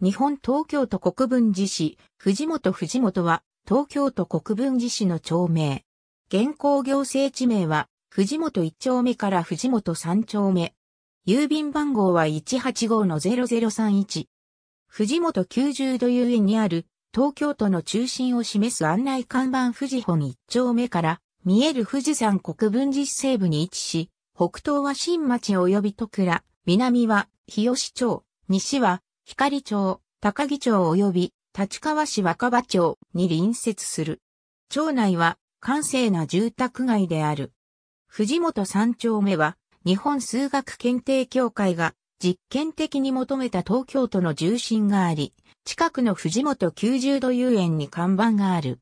日本東京都国分寺市、藤本藤本は、東京都国分寺市の町名。現行行政地名は、藤本1丁目から藤本3丁目。郵便番号は185-0031。藤本90度遊園にある、東京都の中心を示す案内看板富士本1丁目から、見える富士山国分寺市西部に位置し、北東は新町及び戸倉、南は日吉町、西は光町、高木町及び立川市若葉町に隣接する。町内は閑静な住宅街である。藤本三丁目は日本数学検定協会が実験的に求めた東京都の重心があり、近くの藤本90度遊園に看板がある。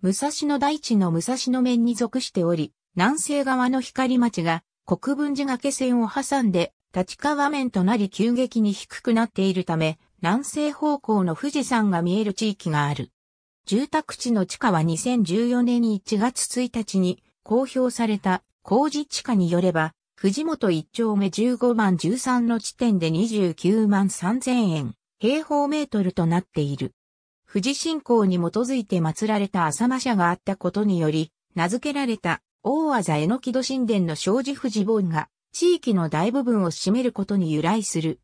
武蔵野大地の武蔵野面に属しており、南西側の光町が国分寺掛線を挟んで立川面となり急激に低くなっているため、南西方向の富士山が見える地域がある。住宅地の地下は2014年1月1日に公表された工事地下によれば、藤本一丁目15万13の地点で29万3000円、平方メートルとなっている。富士信仰に基づいて祀られた浅間社があったことにより、名付けられた大技江の木戸神殿の障子富士盆が地域の大部分を占めることに由来する。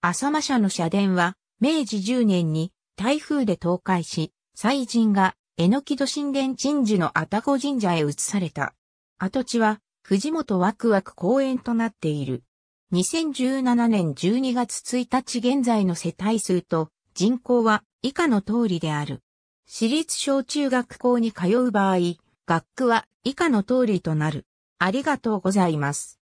浅間社の社殿は、明治10年に台風で倒壊し、祭神が、えのき戸神殿鎮守のたこ神社へ移された。跡地は、藤本ワクワク公園となっている。2017年12月1日現在の世帯数と人口は以下の通りである。私立小中学校に通う場合、学区は以下の通りとなる。ありがとうございます。